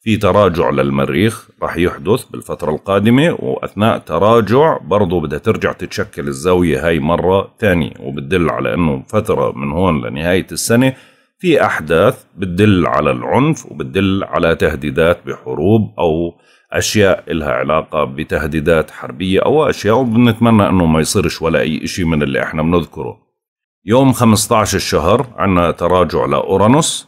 في تراجع للمريخ راح يحدث بالفترة القادمة وأثناء تراجع برضه بدها ترجع تتشكل الزاوية هاي مرة ثانية وبتدل على أنه فترة من هون لنهاية السنة في أحداث بتدل على العنف وبتدل على تهديدات بحروب أو أشياء إلها علاقة بتهديدات حربية أو أشياء وبنتمنى أنه ما يصيرش ولا أي إشي من اللي إحنا بنذكره يوم 15 الشهر عنا تراجع لأورانوس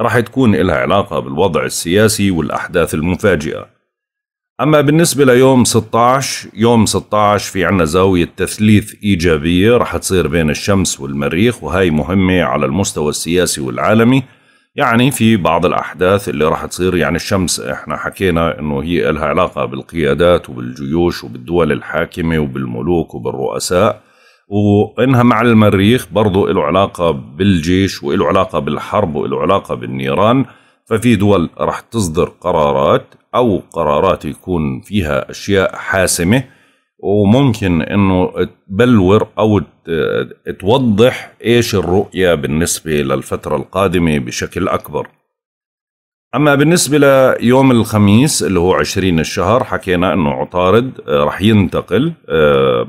راح تكون إلها علاقة بالوضع السياسي والأحداث المفاجئة أما بالنسبة ليوم 16 يوم 16 في عنا زاوية تثليث إيجابية راح تصير بين الشمس والمريخ وهي مهمة على المستوى السياسي والعالمي يعني في بعض الأحداث اللي راح تصير يعني الشمس إحنا حكينا إنه هي إلها علاقة بالقيادات وبالجيوش وبالدول الحاكمة وبالملوك وبالرؤساء وانها مع المريخ برضو له علاقة بالجيش وله علاقة بالحرب وله علاقة بالنيران ففي دول رح تصدر قرارات أو قرارات يكون فيها أشياء حاسمة وممكن انه تبلور او توضح ايش الرؤيه بالنسبه للفتره القادمه بشكل اكبر. اما بالنسبه ليوم الخميس اللي هو 20 الشهر حكينا انه عطارد آه، رح ينتقل آه،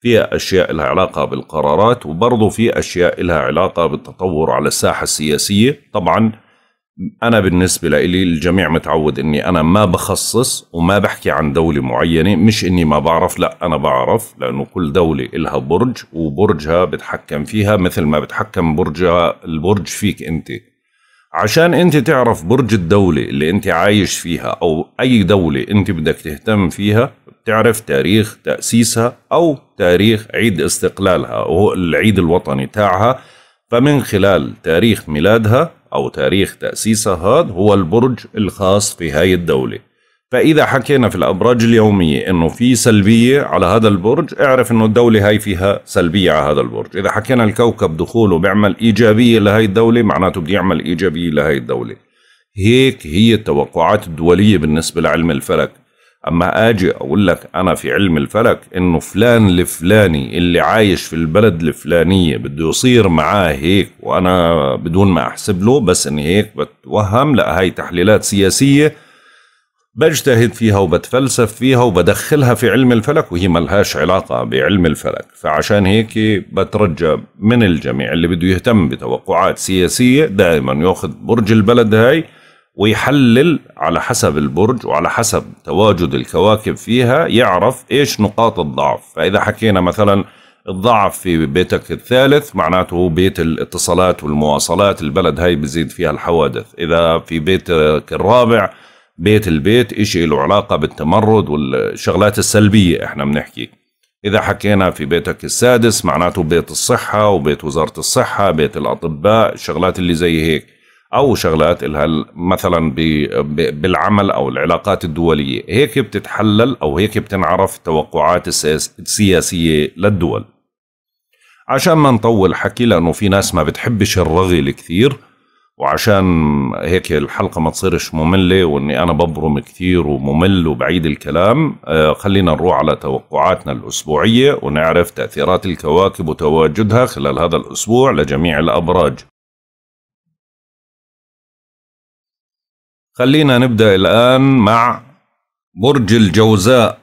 في أشياء لها علاقة بالقرارات وبرضه في أشياء لها علاقة بالتطور على الساحة السياسية طبعا أنا بالنسبة لي الجميع متعود أني أنا ما بخصص وما بحكي عن دولة معينة مش أني ما بعرف لا أنا بعرف لأنه كل دولة لها برج وبرجها بتحكم فيها مثل ما بتحكم برجها البرج فيك أنت عشان انت تعرف برج الدولة اللي انت عايش فيها او اي دولة انت بدك تهتم فيها بتعرف تاريخ تأسيسها او تاريخ عيد استقلالها وهو العيد الوطني تاعها فمن خلال تاريخ ميلادها او تاريخ تأسيسها هذا هو البرج الخاص في هاي الدولة فإذا حكينا في الأبراج اليومية أنه في سلبية على هذا البرج اعرف أنه الدولة هاي فيها سلبية على هذا البرج إذا حكينا الكوكب دخوله بيعمل إيجابية لهي الدولة معناته بده يعمل إيجابية لهي الدولة هيك هي التوقعات الدولية بالنسبة لعلم الفلك أما أجي أقول لك أنا في علم الفلك أنه فلان الفلاني اللي عايش في البلد الفلانية بده يصير معاه هيك وأنا بدون ما أحسب له بس أني هيك بتوهم لا هاي تحليلات سياسية بجتهد فيها وبتفلسف فيها وبدخلها في علم الفلك وهي ملهاش علاقة بعلم الفلك فعشان هيك بترجى من الجميع اللي بده يهتم بتوقعات سياسية دائما ياخذ برج البلد هاي ويحلل على حسب البرج وعلى حسب تواجد الكواكب فيها يعرف ايش نقاط الضعف فاذا حكينا مثلا الضعف في بيتك الثالث معناته هو بيت الاتصالات والمواصلات البلد هاي بزيد فيها الحوادث إذا في بيتك الرابع بيت البيت إشي له علاقة بالتمرد والشغلات السلبية إحنا بنحكي إذا حكينا في بيتك السادس معناته بيت الصحة وبيت وزارة الصحة بيت الأطباء الشغلات اللي زي هيك أو شغلات إلها مثلا بالعمل أو العلاقات الدولية هيك بتتحلل أو هيك بتنعرف توقعات السياسية للدول عشان ما نطول حكي لأنه في ناس ما بتحبش الرغي الكثير وعشان هيك الحلقة ما تصيرش مملة واني انا ببرم كثير وممل وبعيد الكلام آه، خلينا نروح على توقعاتنا الاسبوعية ونعرف تأثيرات الكواكب وتواجدها خلال هذا الاسبوع لجميع الابراج خلينا نبدأ الآن مع برج الجوزاء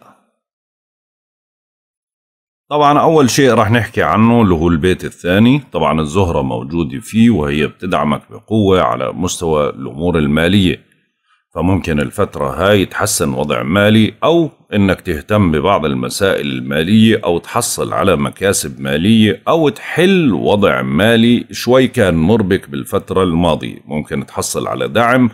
طبعا أول شيء رح نحكي عنه اللي هو البيت الثاني طبعا الزهرة موجودة فيه وهي بتدعمك بقوة على مستوى الأمور المالية فممكن الفترة هاي تحسن وضع مالي أو إنك تهتم ببعض المسائل المالية أو تحصل على مكاسب مالية أو تحل وضع مالي شوي كان مربك بالفترة الماضية ممكن تحصل على دعم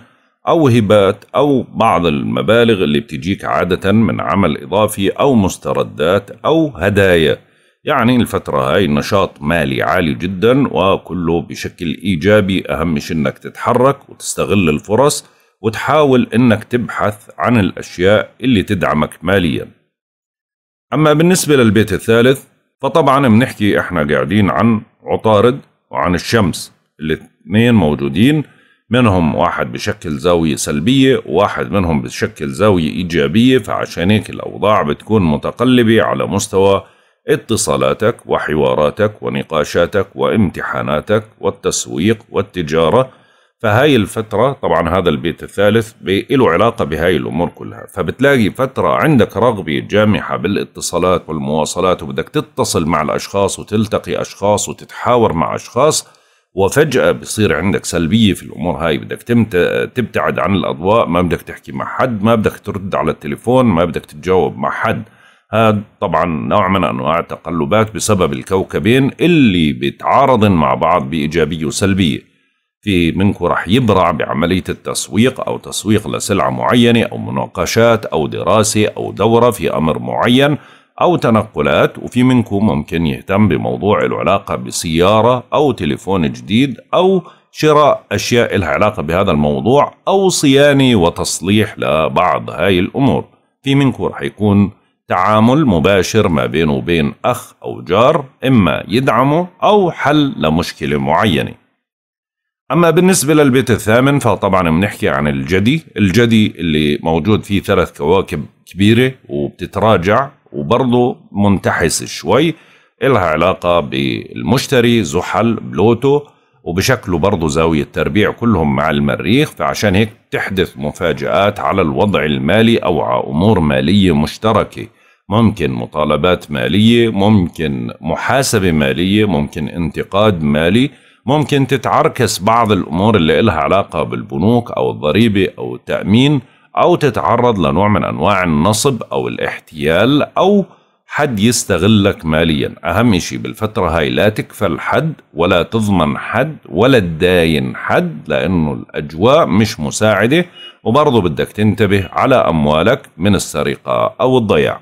أو هبات أو بعض المبالغ اللي بتجيك عادة من عمل إضافي أو مستردات أو هدايا يعني الفترة هاي نشاط مالي عالي جدا وكله بشكل إيجابي أهم شيء إنك تتحرك وتستغل الفرص وتحاول إنك تبحث عن الأشياء اللي تدعمك ماليا أما بالنسبة للبيت الثالث فطبعا بنحكي إحنا قاعدين عن عطارد وعن الشمس الاثنين موجودين منهم واحد بشكل زاوية سلبية وواحد منهم بشكل زاوية إيجابية فعشان هيك الأوضاع بتكون متقلبة على مستوى اتصالاتك وحواراتك ونقاشاتك وامتحاناتك والتسويق والتجارة فهاي الفترة طبعا هذا البيت الثالث له علاقة بهاي الأمور كلها فبتلاقي فترة عندك رغبة جامحة بالاتصالات والمواصلات وبدك تتصل مع الأشخاص وتلتقي أشخاص وتتحاور مع أشخاص وفجأة بصير عندك سلبية في الأمور هاي بدك تبتعد عن الأضواء ما بدك تحكي مع حد ما بدك ترد على التليفون ما بدك تتجاوب مع حد هذا طبعا نوع من أنواع التقلبات بسبب الكوكبين اللي بيتعارضن مع بعض بإيجابية وسلبية في منكم رح يبرع بعملية التسويق أو تسويق لسلعة معينة أو مناقشات أو دراسة أو دورة في أمر معين أو تنقلات وفي منكم ممكن يهتم بموضوع العلاقة بسيارة أو تليفون جديد أو شراء أشياء لها علاقة بهذا الموضوع أو صيانة وتصليح لبعض هاي الأمور في منكم رح يكون تعامل مباشر ما بينه وبين أخ أو جار إما يدعمه أو حل لمشكلة معينة أما بالنسبة للبيت الثامن فطبعا بنحكي عن الجدي الجدي اللي موجود فيه ثلاث كواكب كبيرة وبتتراجع وبرضه منتحس شوي إلها علاقة بالمشتري زحل بلوتو وبشكله برضه زاوية تربيع كلهم مع المريخ فعشان هيك تحدث مفاجآت على الوضع المالي أو على أمور مالية مشتركة ممكن مطالبات مالية ممكن محاسبة مالية ممكن انتقاد مالي ممكن تتعركس بعض الأمور اللي إلها علاقة بالبنوك أو الضريبة أو التأمين أو تتعرض لنوع من أنواع النصب أو الاحتيال أو حد يستغلك ماليا أهم شيء بالفترة هاي لا تكفل حد ولا تضمن حد ولا تداين حد لأنه الأجواء مش مساعدة وبرضه بدك تنتبه على أموالك من السرقة أو الضياع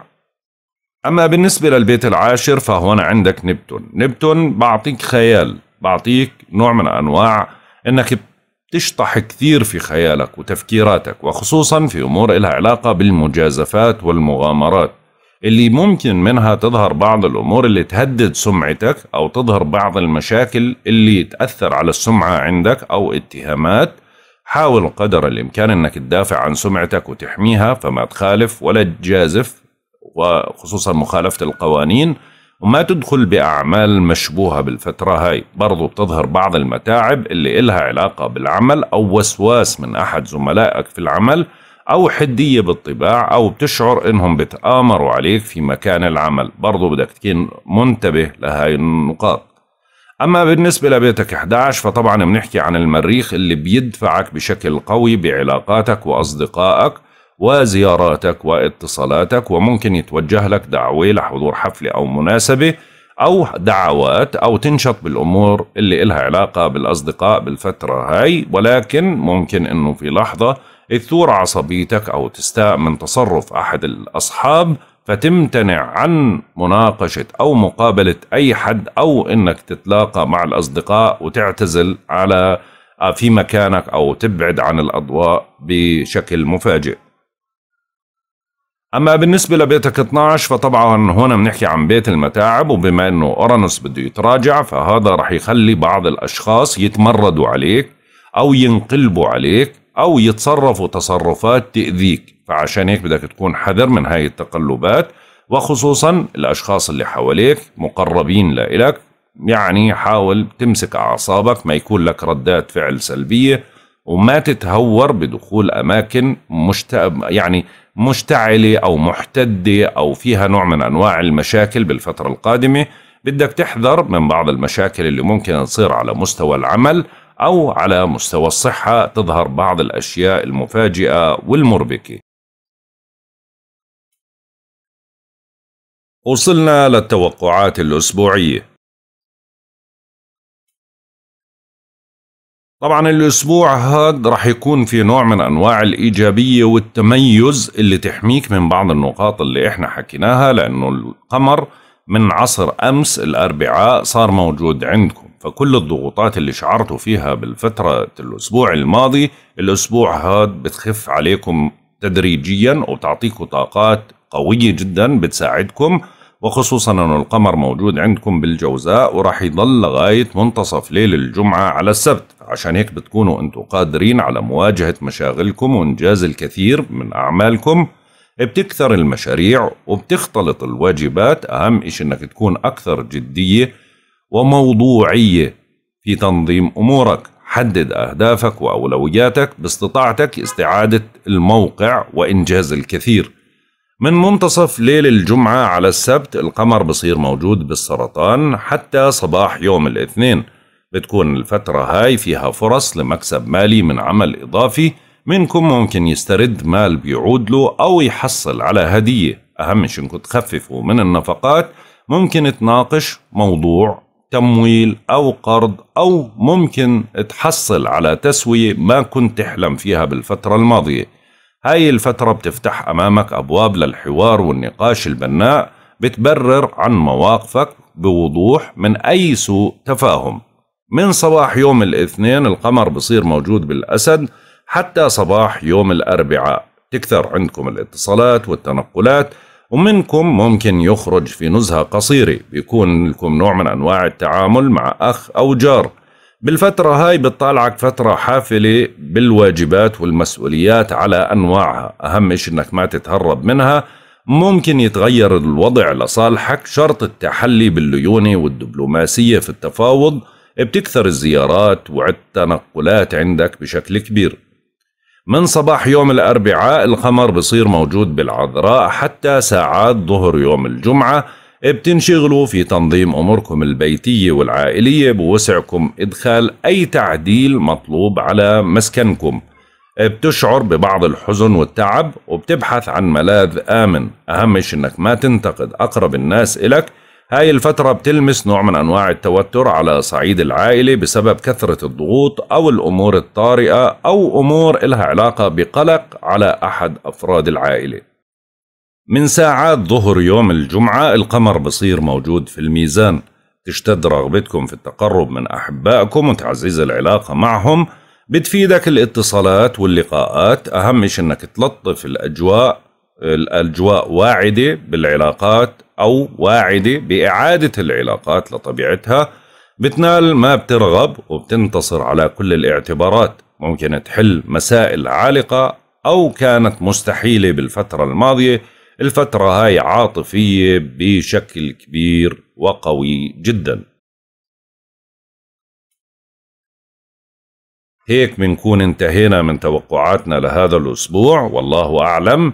أما بالنسبة للبيت العاشر فهون عندك نبتون نبتون بعطيك خيال بعطيك نوع من أنواع أنك تشطح كثير في خيالك وتفكيراتك وخصوصا في أمور إلها علاقة بالمجازفات والمغامرات اللي ممكن منها تظهر بعض الأمور اللي تهدد سمعتك أو تظهر بعض المشاكل اللي تأثر على السمعة عندك أو اتهامات حاول قدر الإمكان أنك تدافع عن سمعتك وتحميها فما تخالف ولا تجازف وخصوصا مخالفة القوانين وما تدخل بأعمال مشبوهة بالفترة هاي برضو بتظهر بعض المتاعب اللي إلها علاقة بالعمل أو وسواس من أحد زملائك في العمل أو حدية بالطباع أو بتشعر إنهم بتآمروا عليك في مكان العمل برضو بدك تكون منتبه لهاي النقاط أما بالنسبة لبيتك 11 فطبعا بنحكي عن المريخ اللي بيدفعك بشكل قوي بعلاقاتك وأصدقائك وزياراتك واتصالاتك وممكن يتوجه لك دعوة لحضور حفلة أو مناسبة أو دعوات أو تنشط بالأمور اللي إلها علاقة بالأصدقاء بالفترة هاي ولكن ممكن أنه في لحظة تثور عصبيتك أو تستاء من تصرف أحد الأصحاب فتمتنع عن مناقشة أو مقابلة أي حد أو أنك تتلاقى مع الأصدقاء وتعتزل على آه، في مكانك أو تبعد عن الأضواء بشكل مفاجئ أما بالنسبة لبيتك 12 فطبعا هنا بنحكي عن بيت المتاعب وبما أنه أورانوس بده يتراجع فهذا رح يخلي بعض الأشخاص يتمردوا عليك أو ينقلبوا عليك أو يتصرفوا تصرفات تأذيك فعشان هيك بدك تكون حذر من هاي التقلبات وخصوصا الأشخاص اللي حواليك مقربين لإلك يعني حاول تمسك أعصابك ما يكون لك ردات فعل سلبية وما تتهور بدخول أماكن مشت... يعني مشتعلة أو محتدة أو فيها نوع من أنواع المشاكل بالفترة القادمة بدك تحذر من بعض المشاكل اللي ممكن تصير على مستوى العمل أو على مستوى الصحة تظهر بعض الأشياء المفاجئة والمربكة وصلنا للتوقعات الأسبوعية طبعا الأسبوع هاد رح يكون في نوع من أنواع الإيجابية والتميز اللي تحميك من بعض النقاط اللي إحنا حكيناها لأنه القمر من عصر أمس الأربعاء صار موجود عندكم فكل الضغوطات اللي شعرتوا فيها بالفترة الأسبوع الماضي الأسبوع هاد بتخف عليكم تدريجيا وبتعطيكم طاقات قوية جدا بتساعدكم وخصوصا أن القمر موجود عندكم بالجوزاء وراح يضل لغاية منتصف ليل الجمعة على السبت عشان هيك بتكونوا انتم قادرين على مواجهة مشاغلكم وإنجاز الكثير من أعمالكم بتكثر المشاريع وبتختلط الواجبات أهم إشي إنك تكون أكثر جدية وموضوعية في تنظيم أمورك حدد أهدافك وأولوياتك باستطاعتك استعادة الموقع وإنجاز الكثير من منتصف ليل الجمعة على السبت القمر بصير موجود بالسرطان حتى صباح يوم الاثنين بتكون الفترة هاي فيها فرص لمكسب مالي من عمل إضافي منكم ممكن يسترد مال بيعود له أو يحصل على هدية أهم شي إنكم تخففوا من النفقات ممكن تناقش موضوع تمويل أو قرض أو ممكن تحصل على تسوية ما كنت تحلم فيها بالفترة الماضية هاي الفترة بتفتح أمامك أبواب للحوار والنقاش البناء بتبرر عن مواقفك بوضوح من أي سوء تفاهم من صباح يوم الاثنين القمر بصير موجود بالأسد حتى صباح يوم الأربعاء تكثر عندكم الاتصالات والتنقلات ومنكم ممكن يخرج في نزهة قصيرة بيكون لكم نوع من أنواع التعامل مع أخ أو جار بالفترة هاي بتطالعك فترة حافلة بالواجبات والمسؤوليات على أنواعها أهم شيء أنك ما تتهرب منها ممكن يتغير الوضع لصالحك شرط التحلي بالليونة والدبلوماسية في التفاوض بتكثر الزيارات والتنقلات عندك بشكل كبير من صباح يوم الأربعاء القمر بصير موجود بالعذراء حتى ساعات ظهر يوم الجمعة بتنشغلوا في تنظيم أموركم البيتية والعائلية بوسعكم إدخال أي تعديل مطلوب على مسكنكم بتشعر ببعض الحزن والتعب وبتبحث عن ملاذ آمن أهم شيء أنك ما تنتقد أقرب الناس إلك هاي الفترة بتلمس نوع من أنواع التوتر على صعيد العائلة بسبب كثرة الضغوط أو الأمور الطارئة أو أمور إلها علاقة بقلق على أحد أفراد العائلة من ساعات ظهر يوم الجمعة القمر بصير موجود في الميزان تشتد رغبتكم في التقرب من أحبائكم وتعزيز العلاقة معهم بتفيدك الاتصالات واللقاءات أهم شيء أنك تلطف الأجواء الأجواء واعدة بالعلاقات أو واعدة بإعادة العلاقات لطبيعتها بتنال ما بترغب وبتنتصر على كل الاعتبارات ممكن تحل مسائل عالقة أو كانت مستحيلة بالفترة الماضية الفترة هاي عاطفية بشكل كبير وقوي جدا هيك بنكون انتهينا من توقعاتنا لهذا الأسبوع والله أعلم